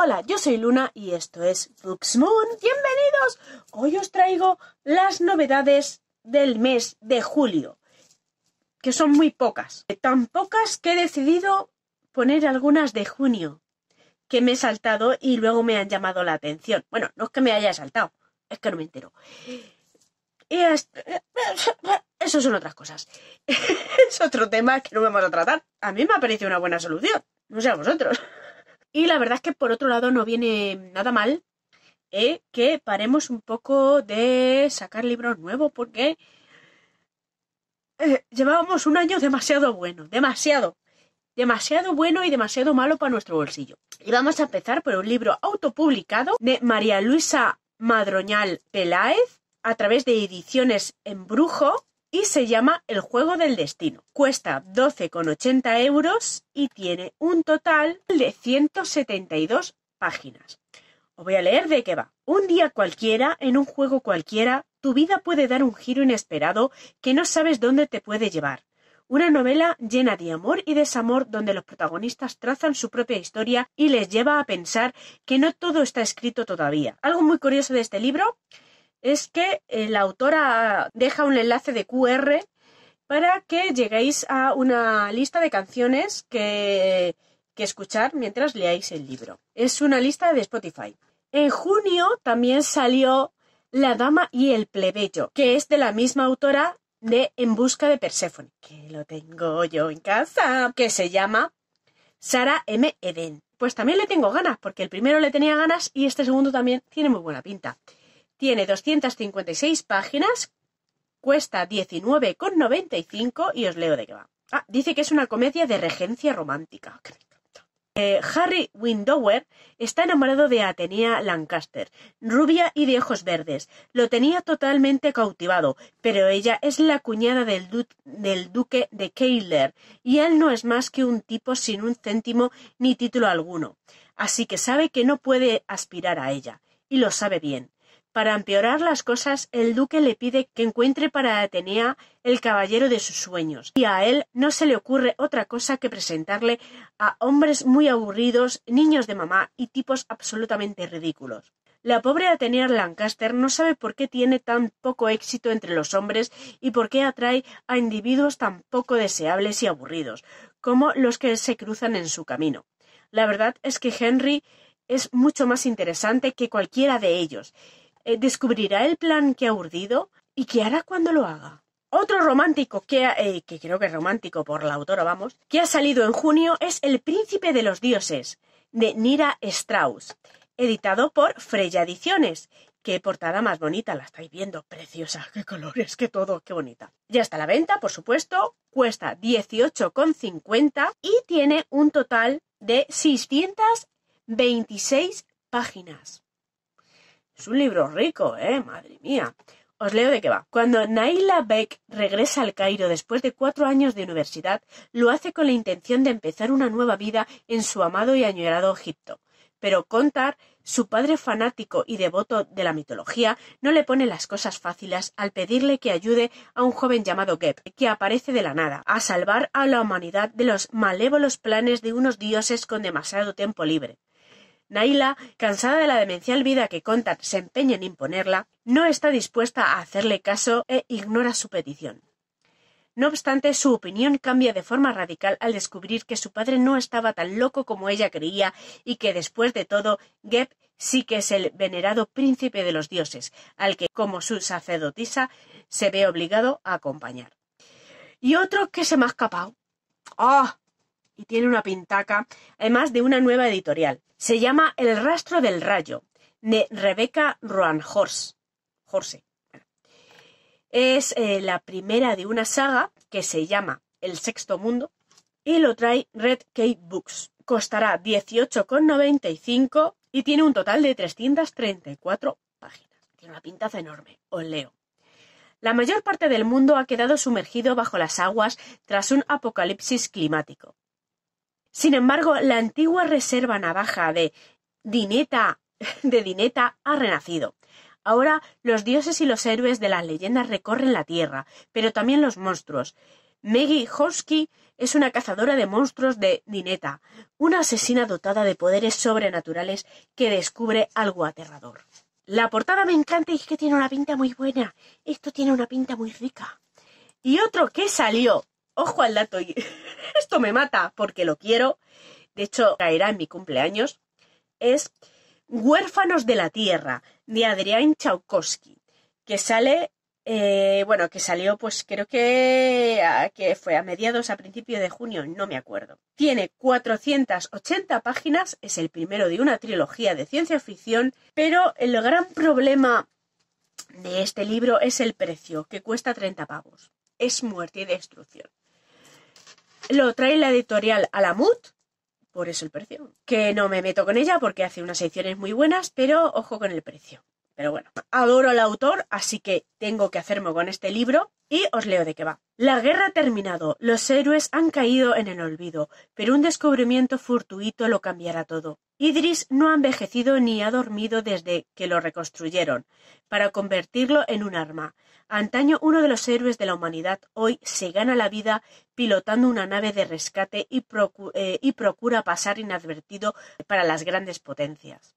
Hola, yo soy Luna y esto es Books ¡Bienvenidos! Hoy os traigo las novedades del mes de julio, que son muy pocas. Tan pocas que he decidido poner algunas de junio, que me he saltado y luego me han llamado la atención. Bueno, no es que me haya saltado, es que no me entero. Eso son otras cosas. es otro tema que no vamos a tratar. A mí me ha parecido una buena solución. No sé a vosotros. Y la verdad es que por otro lado no viene nada mal ¿eh? que paremos un poco de sacar libros nuevos porque eh, llevábamos un año demasiado bueno, demasiado, demasiado bueno y demasiado malo para nuestro bolsillo. Y vamos a empezar por un libro autopublicado de María Luisa Madroñal Peláez a través de Ediciones Embrujo y se llama El Juego del Destino. Cuesta 12,80 euros y tiene un total de 172 páginas. Os voy a leer de qué va. Un día cualquiera, en un juego cualquiera, tu vida puede dar un giro inesperado que no sabes dónde te puede llevar. Una novela llena de amor y desamor donde los protagonistas trazan su propia historia y les lleva a pensar que no todo está escrito todavía. Algo muy curioso de este libro es que la autora deja un enlace de QR para que lleguéis a una lista de canciones que, escuchar mientras leáis el libro. Es una lista de Spotify. En junio también salió La Dama y el Plebeyo, que es de la misma autora de En Busca de Perséfone, que lo tengo yo en casa, que se llama Sara M. Eden. Pues también le tengo ganas, porque el primero le tenía ganas y este segundo también tiene muy buena pinta. Tiene 256 páginas, cuesta 19,95 y os leo de qué va. Ah, dice que es una comedia de regencia romántica. Eh, Harry Windower está enamorado de Atenea Lancaster, rubia y de ojos verdes. Lo tenía totalmente cautivado, pero ella es la cuñada del, duque de Keiler, y él no es más que un tipo sin un céntimo ni título alguno. Así que sabe que no puede aspirar a ella, y lo sabe bien. Para empeorar las cosas, el duque le pide que encuentre para Atenea el caballero de sus sueños, y a él no se le ocurre otra cosa que presentarle a hombres muy aburridos, niños de mamá y tipos absolutamente ridículos. La pobre Atenea Lancaster no sabe por qué tiene tan poco éxito entre los hombres y por qué atrae a individuos tan poco deseables y aburridos, como los que se cruzan en su camino. La verdad es que Henry es mucho más interesante que cualquiera de ellos, eh, descubrirá el plan que ha urdido y qué hará cuando lo haga. Otro romántico que, eh, que creo que es romántico por la autora, vamos, que ha salido en junio es El Príncipe de los Dioses, de Nira Strauss, editado por Freya Ediciones. Qué portada más bonita, la estáis viendo, preciosa, qué colores, qué todo, qué bonita. Ya está a la venta, por supuesto, cuesta 18,50 y tiene un total de 626 páginas. Es un libro rico, ¿eh? Madre mía. Os leo de qué va. Cuando Naila Beck regresa al Cairo después de cuatro años de universidad, lo hace con la intención de empezar una nueva vida en su amado y añorado Egipto. Pero Contar, su padre fanático y devoto de la mitología, no le pone las cosas fáciles al pedirle que ayude a un joven llamado Geb, que aparece de la nada, a salvar a la humanidad de los malévolos planes de unos dioses con demasiado tiempo libre. Naila, cansada de la demencial vida que Contat se empeña en imponerla, no está dispuesta a hacerle caso e ignora su petición. No obstante, su opinión cambia de forma radical al descubrir que su padre no estaba tan loco como ella creía y que después de todo, Geb sí que es el venerado príncipe de los dioses, al que, como su sacerdotisa, se ve obligado a acompañar. Y otro que se me ha escapado. ¡Ah! y tiene una pintaca, además de una nueva editorial. Se llama El rastro del rayo, de Rebecca Roanhorse. Horse. Es eh, la primera de una saga que se llama El Sexto Mundo y lo trae Red Cake Books. Costará 18,95 y tiene un total de 334 páginas. Tiene una pintaza enorme. Os leo. La mayor parte del mundo ha quedado sumergido bajo las aguas tras un apocalipsis climático. Sin embargo, la antigua reserva navaja de Dineta, de Dineta ha renacido. Ahora los dioses y los héroes de las leyendas recorren la tierra, pero también los monstruos. Maggie Hosky es una cazadora de monstruos de Dineta, una asesina dotada de poderes sobrenaturales que descubre algo aterrador. La portada me encanta y es que tiene una pinta muy buena. Esto tiene una pinta muy rica. Y otro que salió ojo al dato, y esto me mata porque lo quiero, de hecho caerá en mi cumpleaños, es Huérfanos de la Tierra, de Adrián Chaukosky. que sale, eh, bueno, que salió pues creo que, que fue a mediados, a principios de junio, no me acuerdo. Tiene 480 páginas, es el primero de una trilogía de ciencia ficción, pero el gran problema de este libro es el precio, que cuesta 30 pavos. Es muerte y destrucción lo trae la editorial Alamut, por eso el precio. Que no me meto con ella porque hace unas ediciones muy buenas, pero ojo con el precio. Pero bueno, adoro al autor, así que tengo que hacerme con este libro y os leo de qué va. La guerra ha terminado, los héroes han caído en el olvido, pero un descubrimiento fortuito lo cambiará todo. Idris no ha envejecido ni ha dormido desde que lo reconstruyeron, para convertirlo en un arma. Antaño uno de los héroes de la humanidad, hoy se gana la vida pilotando una nave de rescate y, eh, y procura pasar inadvertido para las grandes potencias.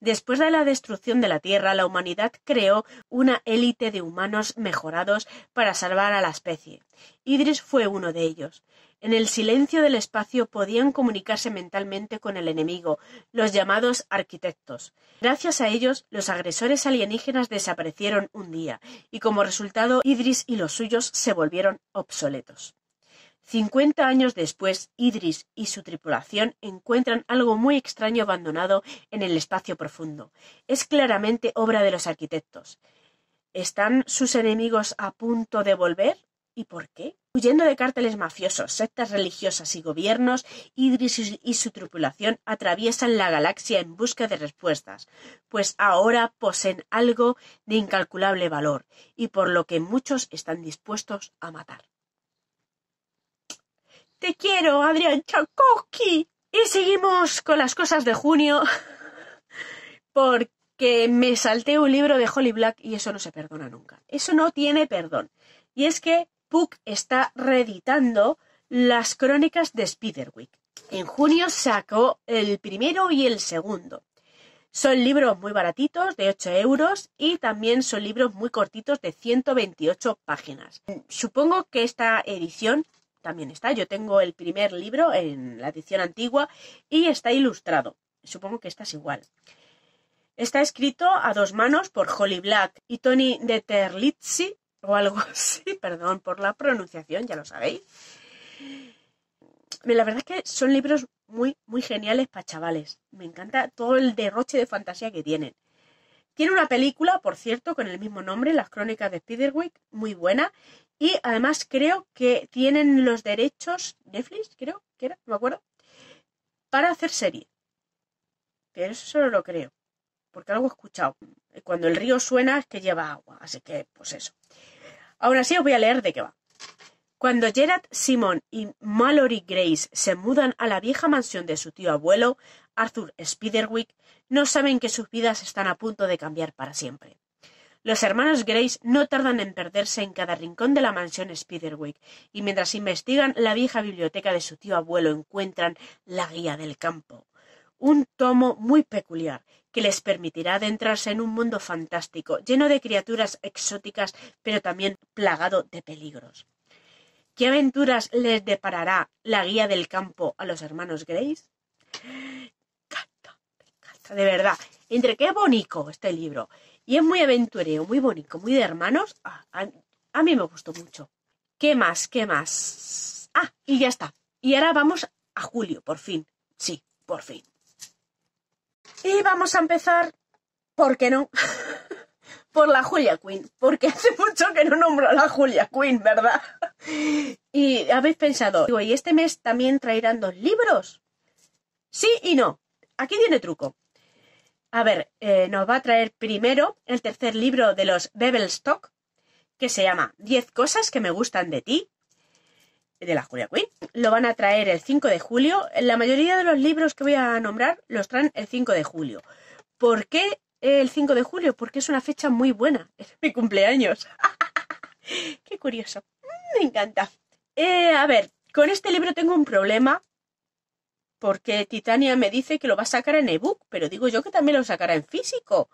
Después de la destrucción de la Tierra, la humanidad creó una élite de humanos mejorados para salvar a la especie. Idris fue uno de ellos. En el silencio del espacio podían comunicarse mentalmente con el enemigo, los llamados arquitectos. Gracias a ellos, los agresores alienígenas desaparecieron un día, y como resultado, Idris y los suyos se volvieron obsoletos. Cincuenta años después, Idris y su tripulación encuentran algo muy extraño abandonado en el espacio profundo. Es claramente obra de los arquitectos. ¿Están sus enemigos a punto de volver? ¿Y por qué? Huyendo de cárteles mafiosos, sectas religiosas y gobiernos, Idris y su tripulación atraviesan la galaxia en busca de respuestas, pues ahora poseen algo de incalculable valor y por lo que muchos están dispuestos a matar. Te quiero, Adrián Chakowski. Y seguimos con las cosas de junio, porque me salté un libro de Holly Black y eso no se perdona nunca. Eso no tiene perdón. Y es que Puck está reeditando las crónicas de Spiderwick. En junio sacó el primero y el segundo. Son libros muy baratitos, de 8 euros, y también son libros muy cortitos, de 128 páginas. Supongo que esta edición también está. Yo tengo el primer libro en la edición antigua y está ilustrado. Supongo que esta es igual. Está escrito a dos manos por Holly Black y Tony de Terlizzi, o algo así, perdón por la pronunciación, ya lo sabéis. La verdad es que son libros muy, muy geniales para chavales. Me encanta todo el derroche de fantasía que tienen. Tiene una película, por cierto, con el mismo nombre, Las Crónicas de Spiderwick, muy buena. Y además creo que tienen los derechos, Netflix, creo que era, no me acuerdo, para hacer serie. Pero eso solo lo creo, porque algo he escuchado. Cuando el río suena es que lleva agua, así que pues eso. Ahora sí os voy a leer de qué va. Cuando Gerard Simon y Mallory Grace se mudan a la vieja mansión de su tío abuelo, Arthur Spiderwick, no saben que sus vidas están a punto de cambiar para siempre. Los hermanos Grace no tardan en perderse en cada rincón de la mansión Spiderwick, y mientras investigan la vieja biblioteca de su tío abuelo encuentran la guía del campo, un tomo muy peculiar que les permitirá adentrarse en un mundo fantástico, lleno de criaturas exóticas, pero también plagado de peligros. ¿Qué aventuras les deparará la guía del campo a los hermanos Grace? de verdad, entre qué bonito este libro. Y es muy aventurero, muy bonito, muy de hermanos. Ah, a, mí me gustó mucho. ¿Qué más? ¿Qué más? Ah, y ya está. Y ahora vamos a julio, por fin. Sí, por fin. Y vamos a empezar, ¿por qué no? por la Julia Quinn, porque hace mucho que no nombro a la Julia Quinn, ¿verdad? y habéis pensado, digo, ¿y este mes también traerán dos libros? Sí y no. Aquí tiene truco. A ver, eh, nos va a traer primero el tercer libro de los Bebelstock, que se llama Diez cosas que me gustan de ti, de la Julia Quinn. Lo van a traer el 5 de julio. La mayoría de los libros que voy a nombrar los traen el 5 de julio. ¿Por qué el 5 de julio? Porque es una fecha muy buena. Es mi cumpleaños. qué curioso. Me encanta. Eh, a ver, con este libro tengo un problema porque Titania me dice que lo va a sacar en ebook, pero digo yo que también lo sacará en físico.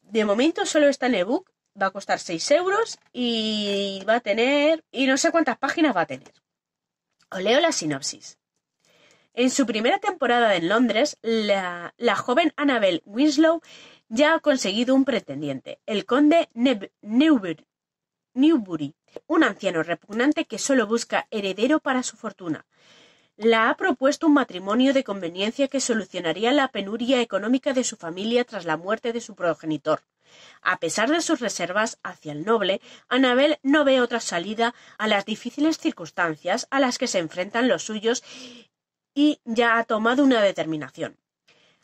De momento solo está en ebook, va a costar 6 euros y va a tener, y no sé cuántas páginas va a tener. Os leo la sinopsis. En su primera temporada en Londres, la, joven Annabel Winslow ya ha conseguido un pretendiente, el conde Newbury, un anciano repugnante que solo busca heredero para su fortuna la ha propuesto un matrimonio de conveniencia que solucionaría la penuria económica de su familia tras la muerte de su progenitor. A pesar de sus reservas hacia el noble, Anabel no ve otra salida a las difíciles circunstancias a las que se enfrentan los suyos y ya ha tomado una determinación.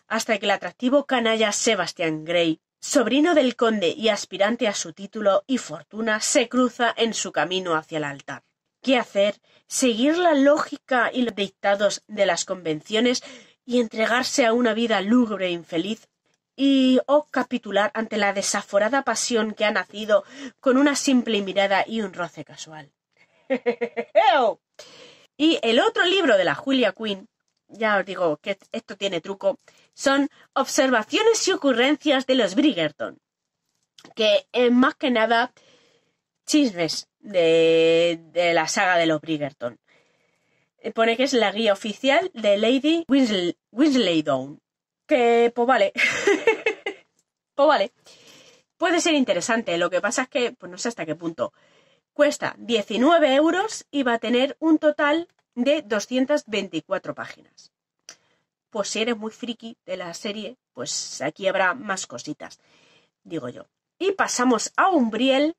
Hasta que el atractivo canalla Sebastián Grey, sobrino del conde y aspirante a su título y fortuna, se cruza en su camino hacia el altar qué hacer, seguir la lógica y los dictados de las convenciones y entregarse a una vida lúgubre e infeliz y o oh, capitular ante la desaforada pasión que ha nacido con una simple mirada y un roce casual. y el otro libro de la Julia Quinn, ya os digo que esto tiene truco, son Observaciones y ocurrencias de los Brigerton, que es eh, más que nada chismes de, la saga de los Briggerton. Eh, pone que es la guía oficial de Lady Que, pues vale. pues vale. Puede ser interesante, lo que pasa es que, pues no sé hasta qué punto. Cuesta 19 euros y va a tener un total de 224 páginas. Pues si eres muy friki de la serie, pues aquí habrá más cositas, digo yo. Y pasamos a Umbriel,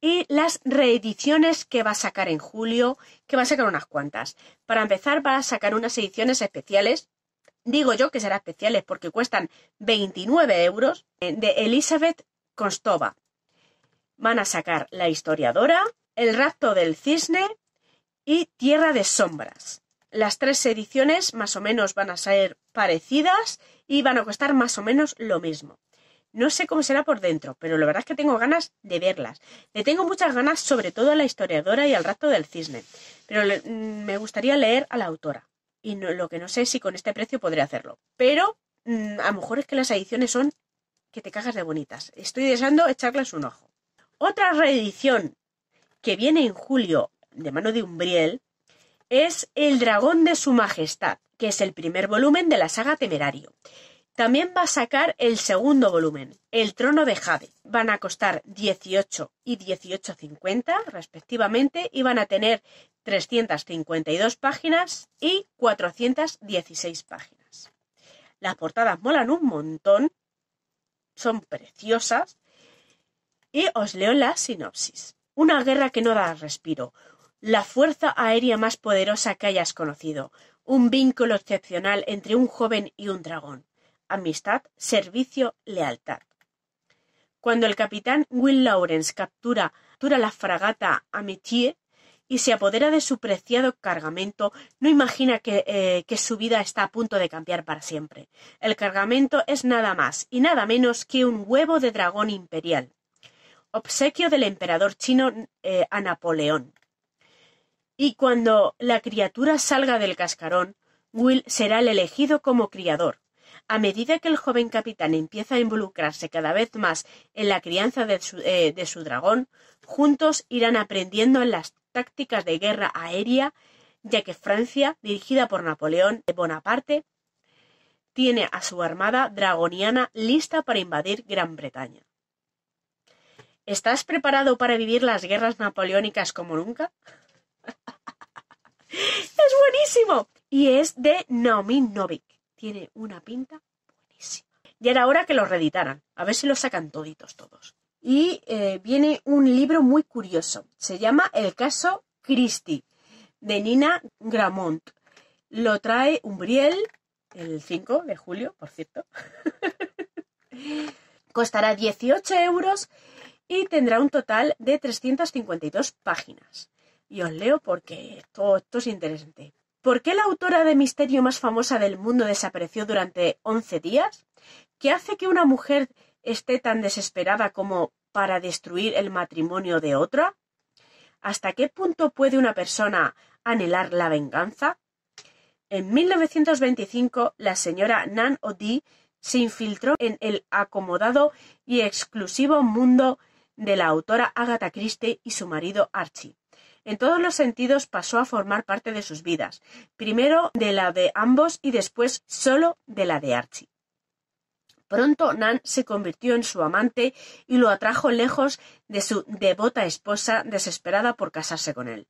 y las reediciones que va a sacar en julio, que va a sacar unas cuantas. Para empezar, va a sacar unas ediciones especiales. Digo yo que serán especiales porque cuestan 29 euros eh, de Elizabeth Kostova. Van a sacar La historiadora, El rapto del cisne y Tierra de sombras. Las tres ediciones más o menos van a ser parecidas y van a costar más o menos lo mismo. No sé cómo será por dentro, pero la verdad es que tengo ganas de verlas. Le tengo muchas ganas sobre todo a la historiadora y al rato del cisne, pero mm, me gustaría leer a la autora. Y lo que no sé es si con este precio podré hacerlo. Pero mm, a lo mejor es que las ediciones son que te cagas de bonitas. Estoy deseando echarles un ojo. Otra reedición que viene en julio de mano de Umbriel es El dragón de su majestad, que es el primer volumen de la saga Temerario. También va a sacar el segundo volumen, El Trono de Jade. Van a costar 18 y 18,50 respectivamente y van a tener 352 páginas y 416 páginas. Las portadas molan un montón, son preciosas y os leo la sinopsis. Una guerra que no da respiro, la fuerza aérea más poderosa que hayas conocido, un vínculo excepcional entre un joven y un dragón amistad, servicio, lealtad. Cuando el capitán Will Lawrence captura, la fragata Amitié y se apodera de su preciado cargamento, no imagina eh, que, su vida está a punto de cambiar para siempre. El cargamento es nada más y nada menos que un huevo de dragón imperial, obsequio del emperador chino eh, a Napoleón. Y cuando la criatura salga del cascarón, Will será el elegido como criador, a medida que el joven capitán empieza a involucrarse cada vez más en la crianza de su, eh, dragón, juntos irán aprendiendo en las tácticas de guerra aérea, ya que Francia, dirigida por Napoleón Bonaparte, tiene a su armada dragoniana lista para invadir Gran Bretaña. ¿Estás preparado para vivir las guerras napoleónicas como nunca? ¡Es buenísimo! Y es de Naomi Novik. Tiene una pinta buenísima. y era hora que lo reeditaran, a ver si lo sacan toditos todos. Y eh, viene un libro muy curioso, se llama El caso Christie, de Nina Gramont. Lo trae Umbriel, el 5 de julio, por cierto. Costará 18 euros y tendrá un total de 352 páginas. Y os leo porque todo esto es interesante. ¿Por qué la autora de misterio más famosa del mundo desapareció durante once días? ¿Qué hace que una mujer esté tan desesperada como para destruir el matrimonio de otra? ¿Hasta qué punto puede una persona anhelar la venganza? En 1925, la señora Nan Odie se infiltró en el acomodado y exclusivo mundo de la autora Agatha Christie y su marido Archie. En todos los sentidos pasó a formar parte de sus vidas, primero de la de ambos y después solo de la de Archie. Pronto Nan se convirtió en su amante y lo atrajo lejos de su devota esposa desesperada por casarse con él.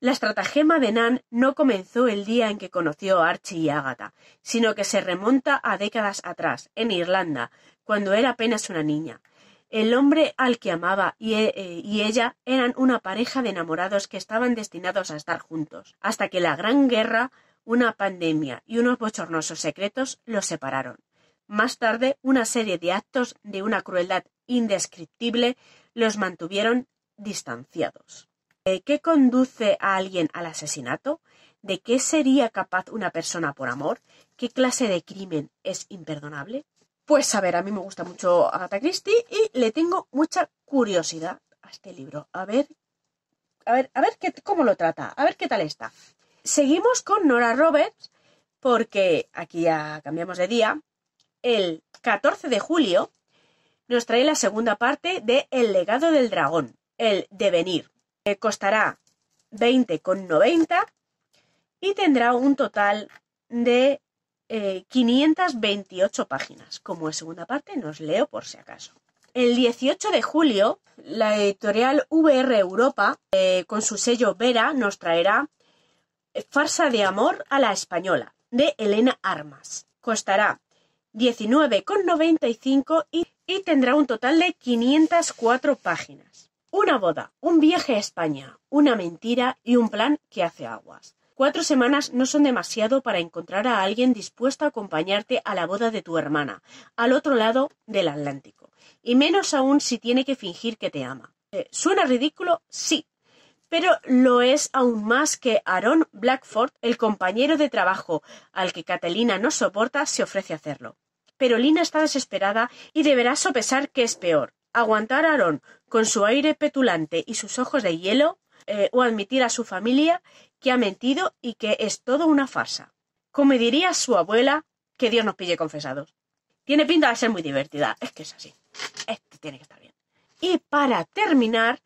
La estratagema de Nan no comenzó el día en que conoció a Archie y Agatha, sino que se remonta a décadas atrás, en Irlanda, cuando era apenas una niña. El hombre al que amaba e, eh, y, ella eran una pareja de enamorados que estaban destinados a estar juntos, hasta que la Gran Guerra, una pandemia y unos bochornosos secretos los separaron. Más tarde, una serie de actos de una crueldad indescriptible los mantuvieron distanciados. Eh, ¿Qué conduce a alguien al asesinato? ¿De qué sería capaz una persona por amor? ¿Qué clase de crimen es imperdonable? Pues a ver, a mí me gusta mucho Agatha Christie y le tengo mucha curiosidad a este libro. A ver, a ver, a ver qué, cómo lo trata, a ver qué tal está. Seguimos con Nora Roberts porque aquí ya cambiamos de día. El 14 de julio nos trae la segunda parte de El legado del dragón, el devenir. Que costará 20,90 y tendrá un total de 528 eh, páginas. Como en segunda parte, nos leo por si acaso. El 18 de julio, la editorial VR Europa, eh, con su sello Vera, nos traerá Farsa de Amor a la Española, de Elena Armas. Costará 19,95 y, y tendrá un total de 504 páginas. Una boda, un viaje a España, una mentira y un plan que hace aguas. Cuatro semanas no son demasiado para encontrar a alguien dispuesto a acompañarte a la boda de tu hermana, al otro lado del Atlántico, y menos aún si tiene que fingir que te ama. Eh, ¿Suena ridículo? Sí, pero lo es aún más que Aaron Blackford, el compañero de trabajo al que Catalina no soporta, se ofrece a hacerlo. Pero Lina está desesperada y deberá sopesar que es peor, aguantar a Aaron con su aire petulante y sus ojos de hielo, eh, o admitir a su familia que ha mentido y que es todo una farsa. Como diría su abuela, que Dios nos pille confesados. Tiene pinta de ser muy divertida, es que es así. Este tiene que estar bien. Y para terminar,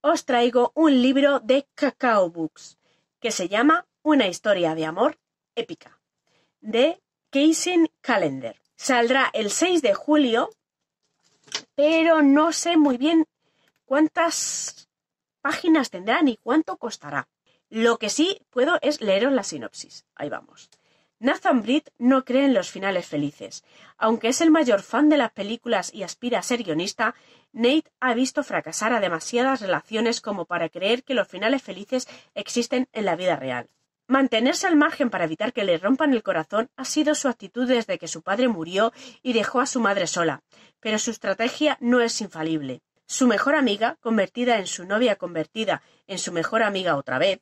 os traigo un libro de Cacao Books que se llama Una historia de amor épica de Casey Calendar. Saldrá el 6 de julio, pero no sé muy bien cuántas páginas tendrán y cuánto costará. Lo que sí puedo es leeros la sinopsis. Ahí vamos. Nathan Britt no cree en los finales felices. Aunque es el mayor fan de las películas y aspira a ser guionista, Nate ha visto fracasar a demasiadas relaciones como para creer que los finales felices existen en la vida real. Mantenerse al margen para evitar que le rompan el corazón ha sido su actitud desde que su padre murió y dejó a su madre sola, pero su estrategia no es infalible su mejor amiga, convertida en su novia convertida en su mejor amiga otra vez,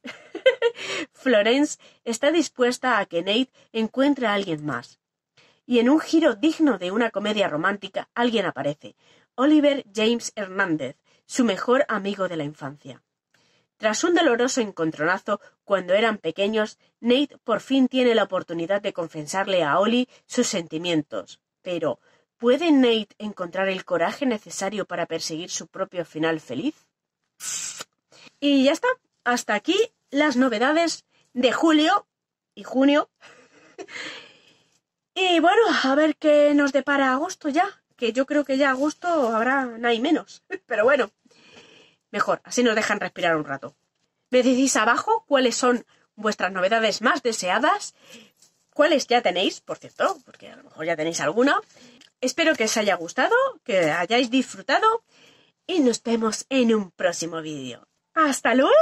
Florence está dispuesta a que Nate encuentre a alguien más. Y en un giro digno de una comedia romántica, alguien aparece, Oliver James Hernández, su mejor amigo de la infancia. Tras un doloroso encontronazo cuando eran pequeños, Nate por fin tiene la oportunidad de confesarle a Oli sus sentimientos, pero ¿Puede Nate encontrar el coraje necesario para perseguir su propio final feliz? Y ya está. Hasta aquí las novedades de julio y junio. y bueno, a ver qué nos depara agosto ya. Que yo creo que ya agosto habrá y menos. Pero bueno, mejor. Así nos dejan respirar un rato. Me decís abajo cuáles son vuestras novedades más deseadas. ¿Cuáles ya tenéis, por cierto? Porque a lo mejor ya tenéis alguna. Espero que os haya gustado, que hayáis disfrutado y nos vemos en un próximo vídeo. ¡Hasta luego!